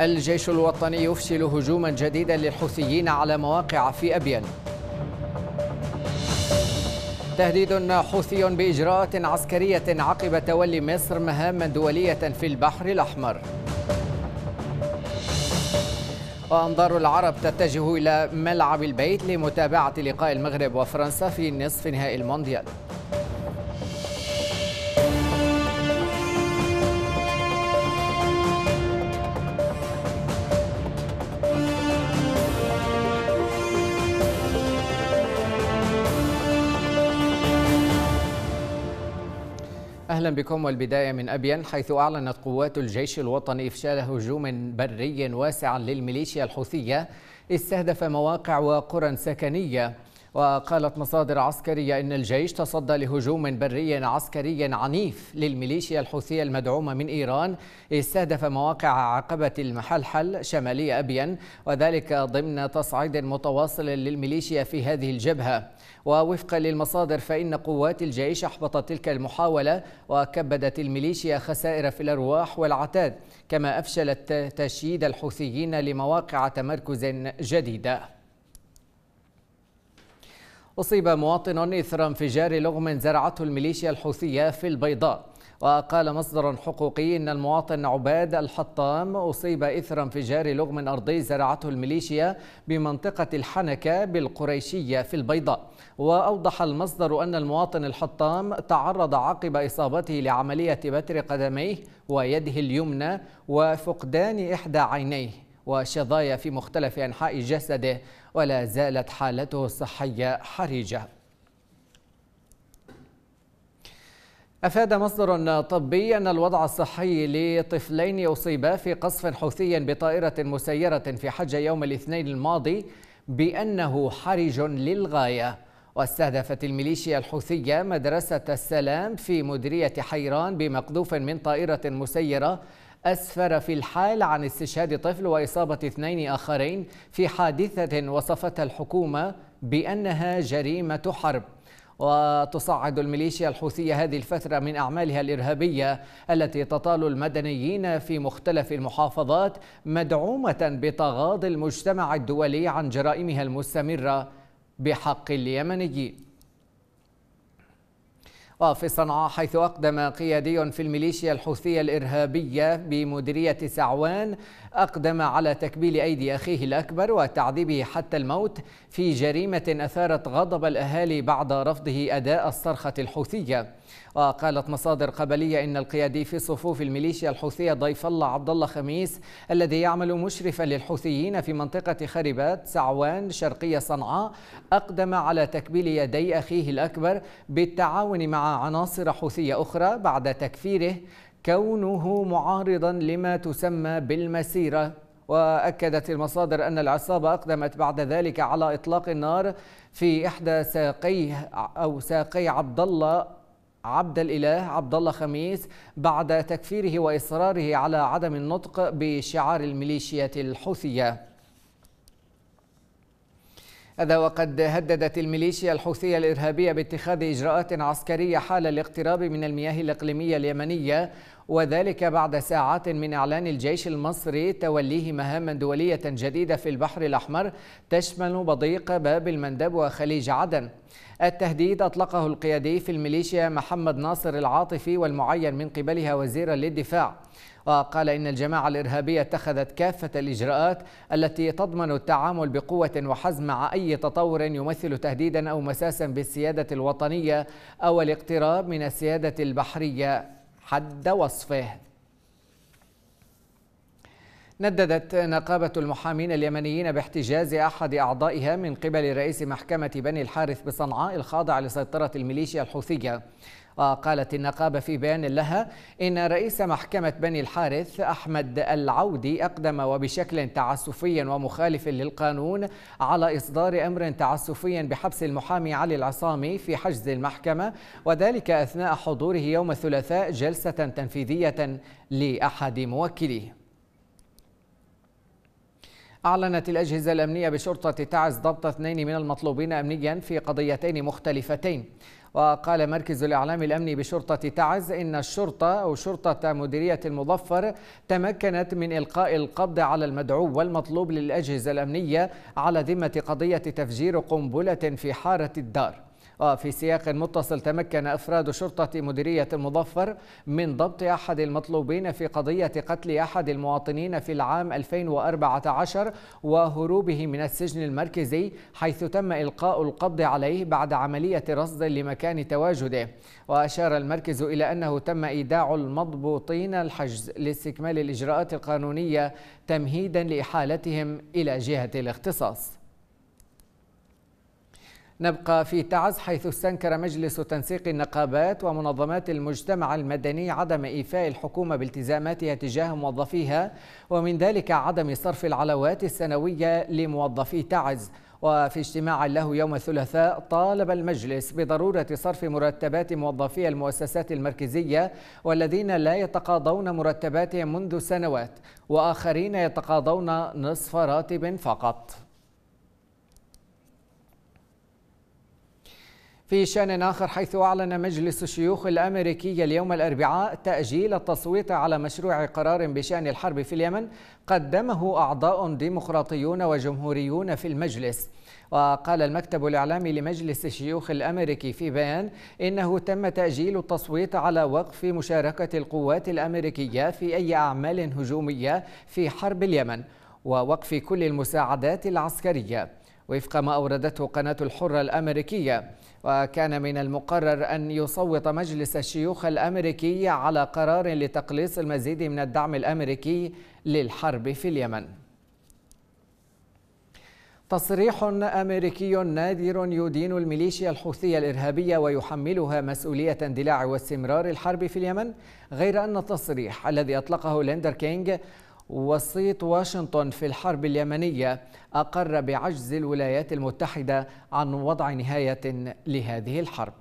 الجيش الوطني يفشل هجوما جديدا للحوثيين على مواقع في أبيان تهديد حوثي بإجراءات عسكرية عقب تولي مصر مهاما دولية في البحر الأحمر وأنظار العرب تتجه إلى ملعب البيت لمتابعة لقاء المغرب وفرنسا في نصف نهائي المونديال أهلا بكم والبداية من أبين حيث أعلنت قوات الجيش الوطني إفشال هجوم بري واسع للميليشيا الحوثية استهدف مواقع وقرى سكنية وقالت مصادر عسكرية أن الجيش تصدى لهجوم بري عسكري عنيف للميليشيا الحوثية المدعومة من إيران استهدف مواقع عقبة المحلحل شمالي أبين وذلك ضمن تصعيد متواصل للميليشيا في هذه الجبهة ووفقا للمصادر فإن قوات الجيش أحبطت تلك المحاولة وكبدت الميليشيا خسائر في الأرواح والعتاد كما أفشلت تشييد الحوثيين لمواقع تمركز جديده أصيب مواطن إثر انفجار لغم زرعته الميليشيا الحوثية في البيضاء وقال مصدر حقوقي أن المواطن عباد الحطام أصيب إثر انفجار لغم أرضي زرعته الميليشيا بمنطقة الحنكة بالقريشية في البيضاء وأوضح المصدر أن المواطن الحطام تعرض عقب إصابته لعملية بتر قدميه ويده اليمنى وفقدان إحدى عينيه وشظايا في مختلف أنحاء جسده ولا زالت حالته الصحية حرجة أفاد مصدر طبي أن الوضع الصحي لطفلين أصيبا في قصف حوثي بطائرة مسيرة في حج يوم الاثنين الماضي بأنه حرج للغاية واستهدفت الميليشيا الحوثية مدرسة السلام في مديرية حيران بمقذوف من طائرة مسيرة أسفر في الحال عن استشهاد طفل وإصابة اثنين آخرين في حادثة وصفتها الحكومة بأنها جريمة حرب وتصعد الميليشيا الحوثية هذه الفترة من أعمالها الإرهابية التي تطال المدنيين في مختلف المحافظات مدعومة بتغاضي المجتمع الدولي عن جرائمها المستمرة بحق اليمنيين وفي صنعاء حيث أقدم قيادي في الميليشيا الحوثية الإرهابية بمديرية سعوان أقدم على تكبيل أيدي أخيه الأكبر وتعذيبه حتى الموت في جريمة أثارت غضب الأهالي بعد رفضه أداء الصرخة الحوثية وقالت مصادر قبلية إن القيادي في صفوف الميليشيا الحوثية ضيف الله عبد الله خميس الذي يعمل مشرفا للحوثيين في منطقة خربات سعوان شرقية صنعاء أقدم على تكبيل يدي أخيه الأكبر بالتعاون مع عناصر حوثية أخرى بعد تكفيره كونه معارضا لما تسمى بالمسيرة وأكدت المصادر أن العصابة أقدمت بعد ذلك على إطلاق النار في إحدى ساقيه أو ساقي عبد الله عبد الإله عبد الله خميس بعد تكفيره وإصراره على عدم النطق بشعار الميليشيات الحوثية هذا وقد هددت الميليشيا الحوثية الإرهابية باتخاذ إجراءات عسكرية حال الاقتراب من المياه الإقليمية اليمنية وذلك بعد ساعات من إعلان الجيش المصري توليه مهاما دولية جديدة في البحر الأحمر تشمل بضيق باب المندب وخليج عدن التهديد أطلقه القيادي في الميليشيا محمد ناصر العاطفي والمعين من قبلها وزيرا للدفاع وقال إن الجماعة الإرهابية اتخذت كافة الإجراءات التي تضمن التعامل بقوة وحزم مع أي تطور يمثل تهديدا أو مساسا بالسيادة الوطنية أو الاقتراب من السيادة البحرية حد وصفه نددت نقابة المحامين اليمنيين باحتجاز أحد أعضائها من قبل رئيس محكمة بني الحارث بصنعاء الخاضع لسيطرة الميليشيا الحوثية وقالت النقابة في بيان لها إن رئيس محكمة بني الحارث أحمد العودي أقدم وبشكل تعسفي ومخالف للقانون على إصدار أمر تعسفي بحبس المحامي علي العصامي في حجز المحكمة وذلك أثناء حضوره يوم الثلاثاء جلسة تنفيذية لأحد موكليه أعلنت الأجهزة الأمنية بشرطة تعز ضبط اثنين من المطلوبين أمنيا في قضيتين مختلفتين وقال مركز الإعلام الأمني بشرطة تعز إن الشرطة أو شرطة مديرية المظفر تمكنت من إلقاء القبض على المدعو والمطلوب للأجهزة الأمنية على ذمة قضية تفجير قنبلة في حارة الدار وفي آه، سياق متصل تمكن أفراد شرطة مديرية المظفر من ضبط أحد المطلوبين في قضية قتل أحد المواطنين في العام 2014 وهروبه من السجن المركزي حيث تم إلقاء القبض عليه بعد عملية رصد لمكان تواجده وأشار المركز إلى أنه تم إيداع المضبوطين الحجز لاستكمال الإجراءات القانونية تمهيدا لإحالتهم إلى جهة الاختصاص نبقى في تعز حيث استنكر مجلس تنسيق النقابات ومنظمات المجتمع المدني عدم إيفاء الحكومة بالتزاماتها تجاه موظفيها ومن ذلك عدم صرف العلوات السنوية لموظفي تعز وفي اجتماع له يوم الثلاثاء طالب المجلس بضرورة صرف مرتبات موظفي المؤسسات المركزية والذين لا يتقاضون مرتباتهم منذ سنوات وآخرين يتقاضون نصف راتب فقط في شان آخر حيث أعلن مجلس الشيوخ الأمريكي اليوم الأربعاء تأجيل التصويت على مشروع قرار بشأن الحرب في اليمن قدمه أعضاء ديمقراطيون وجمهوريون في المجلس وقال المكتب الإعلامي لمجلس الشيوخ الأمريكي في بيان إنه تم تأجيل التصويت على وقف مشاركة القوات الأمريكية في أي أعمال هجومية في حرب اليمن ووقف كل المساعدات العسكريه وفق ما أوردته قناة الحرة الأمريكية وكان من المقرر أن يصوت مجلس الشيوخ الأمريكي على قرار لتقليص المزيد من الدعم الأمريكي للحرب في اليمن تصريح أمريكي نادر يدين الميليشيا الحوثية الإرهابية ويحملها مسؤولية اندلاع واستمرار الحرب في اليمن غير أن التصريح الذي أطلقه ليندر كينج وسيط واشنطن في الحرب اليمنية أقر بعجز الولايات المتحدة عن وضع نهاية لهذه الحرب.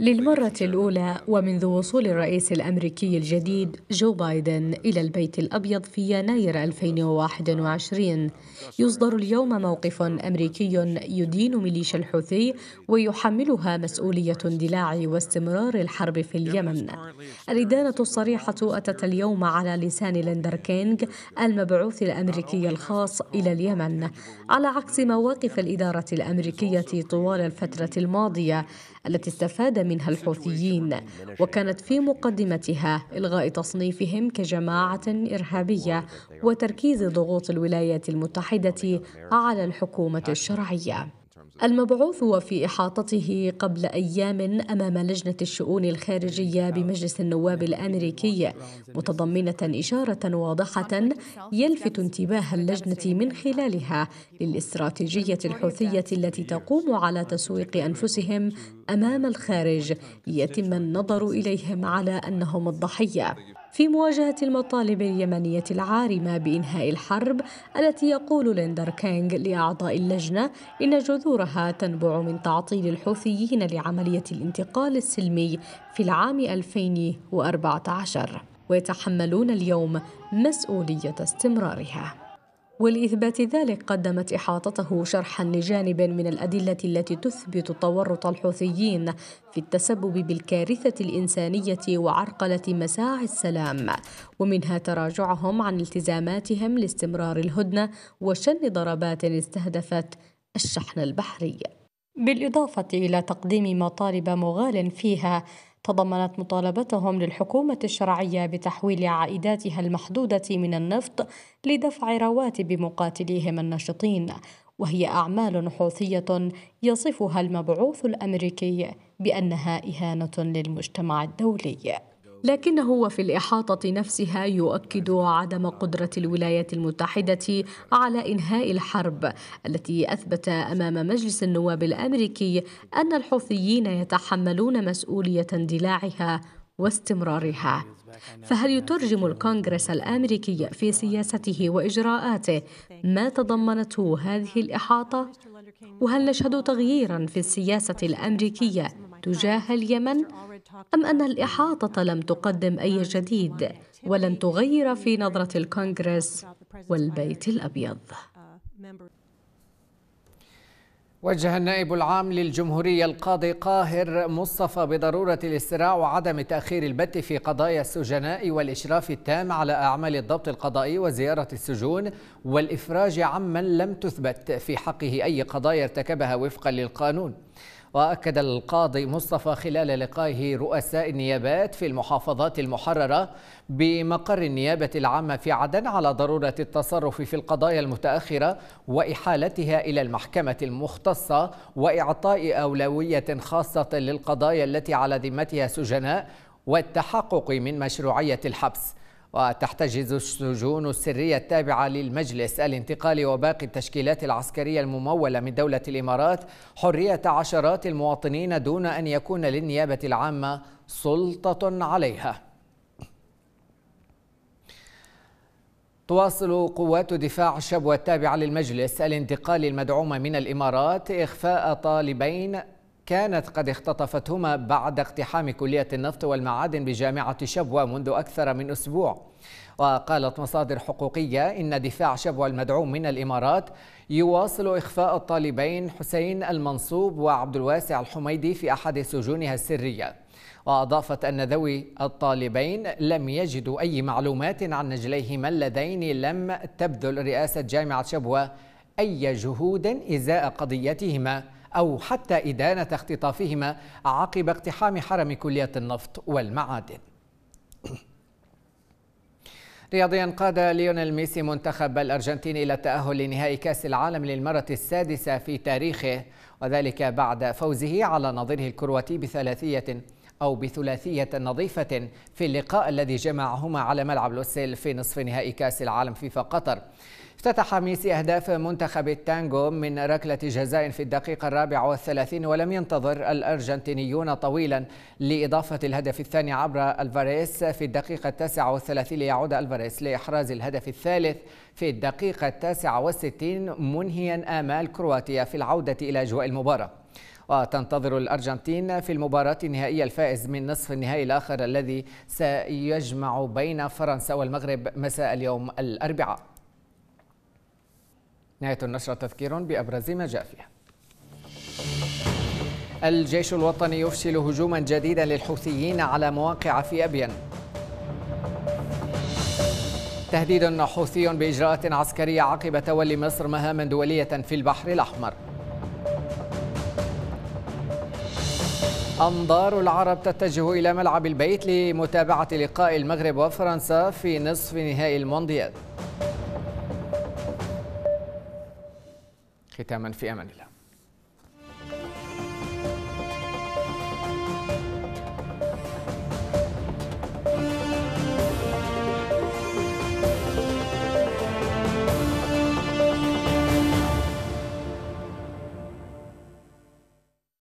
للمرة الأولى ومنذ وصول الرئيس الأمريكي الجديد جو بايدن إلى البيت الأبيض في يناير 2021 يصدر اليوم موقف أمريكي يدين ميليشيا الحوثي ويحملها مسؤولية اندلاع واستمرار الحرب في اليمن الإدانة الصريحة أتت اليوم على لسان لندر كينغ المبعوث الأمريكي الخاص إلى اليمن على عكس مواقف الإدارة الأمريكية طوال الفترة الماضية التي استفاد منها الحوثيين وكانت في مقدمتها إلغاء تصنيفهم كجماعة إرهابية وتركيز ضغوط الولايات المتحدة على الحكومة الشرعية المبعوث وفي إحاطته قبل أيام أمام لجنة الشؤون الخارجية بمجلس النواب الأمريكي متضمنة إشارة واضحة يلفت انتباه اللجنة من خلالها للاستراتيجية الحوثية التي تقوم على تسويق أنفسهم امام الخارج ليتم النظر اليهم على انهم الضحيه في مواجهه المطالب اليمنيه العارمه بانهاء الحرب التي يقول ليندر كينغ لاعضاء اللجنه ان جذورها تنبع من تعطيل الحوثيين لعمليه الانتقال السلمي في العام 2014 ويتحملون اليوم مسؤوليه استمرارها ولإثبات ذلك قدمت إحاطته شرحا لجانب من الأدلة التي تثبت تورط الحوثيين في التسبب بالكارثة الإنسانية وعرقلة مساعي السلام ومنها تراجعهم عن التزاماتهم لاستمرار الهدنة وشن ضربات استهدفت الشحن البحري بالإضافة إلى تقديم مطالب مغال فيها تضمنت مطالبتهم للحكومة الشرعية بتحويل عائداتها المحدودة من النفط لدفع رواتب مقاتليهم النشطين وهي أعمال حوثية يصفها المبعوث الأمريكي بأنها إهانة للمجتمع الدولي لكنه وفي الإحاطة نفسها يؤكد عدم قدرة الولايات المتحدة على إنهاء الحرب التي أثبت أمام مجلس النواب الأمريكي أن الحوثيين يتحملون مسؤولية اندلاعها واستمرارها فهل يترجم الكونغرس الامريكي في سياسته واجراءاته ما تضمنته هذه الاحاطه وهل نشهد تغييرا في السياسه الامريكيه تجاه اليمن ام ان الاحاطه لم تقدم اي جديد ولن تغير في نظره الكونغرس والبيت الابيض وجه النائب العام للجمهورية القاضي قاهر مصطفى بضرورة الاستراع وعدم تأخير البت في قضايا السجناء والإشراف التام على أعمال الضبط القضائي وزيارة السجون والإفراج عمن لم تثبت في حقه أي قضايا ارتكبها وفقا للقانون وأكد القاضي مصطفى خلال لقائه رؤساء النيابات في المحافظات المحررة بمقر النيابة العامة في عدن على ضرورة التصرف في القضايا المتأخرة وإحالتها إلى المحكمة المختصة وإعطاء أولوية خاصة للقضايا التي على ذمتها سجناء والتحقق من مشروعية الحبس وتحتجز السجون السرية التابعة للمجلس الانتقالي وباقي التشكيلات العسكرية الممولة من دولة الإمارات حرية عشرات المواطنين دون أن يكون للنيابة العامة سلطة عليها تواصل قوات دفاع الشبوة التابعة للمجلس الانتقالي المدعومة من الإمارات إخفاء طالبين كانت قد اختطفتهما بعد اقتحام كلية النفط والمعادن بجامعة شبوة منذ أكثر من أسبوع وقالت مصادر حقوقية إن دفاع شبوة المدعوم من الإمارات يواصل إخفاء الطالبين حسين المنصوب وعبد الواسع الحميدي في أحد سجونها السرية وأضافت أن ذوي الطالبين لم يجدوا أي معلومات عن نجليهما اللذين لم تبذل رئاسة جامعة شبوة أي جهود إزاء قضيتهما أو حتى إدانة اختطافهما عقب اقتحام حرم كلية النفط والمعادن رياضيا قاد ليونيل ميسي منتخب الأرجنتين إلى التأهل لنهائي كأس العالم للمرة السادسة في تاريخه وذلك بعد فوزه على نظيره الكرواتي بثلاثية أو بثلاثية نظيفة في اللقاء الذي جمعهما على ملعب لوسيل في نصف نهائي كأس العالم فيفا قطر افتتح ميسي أهداف منتخب التانجو من ركلة جزاء في الدقيقة الرابعة والثلاثين ولم ينتظر الأرجنتينيون طويلا لإضافة الهدف الثاني عبر ألفاريس في الدقيقة التاسعة والثلاثين ليعود ألفاريس لإحراز الهدف الثالث في الدقيقة التاسعة والستين منهيا آمال كرواتيا في العودة إلى أجواء المباراة وتنتظر الأرجنتين في المباراة النهائية الفائز من نصف النهائي الآخر الذي سيجمع بين فرنسا والمغرب مساء اليوم الأربعاء نهاية النشرة تذكير بأبرز ما جاء فيها الجيش الوطني يفشل هجوما جديدا للحوثيين على مواقع في أبين تهديد حوثي بإجراءات عسكرية عقب تولي مصر مهاما دولية في البحر الأحمر أنظار العرب تتجه إلى ملعب البيت لمتابعة لقاء المغرب وفرنسا في نصف نهائي المونديال ختاما في أمان الله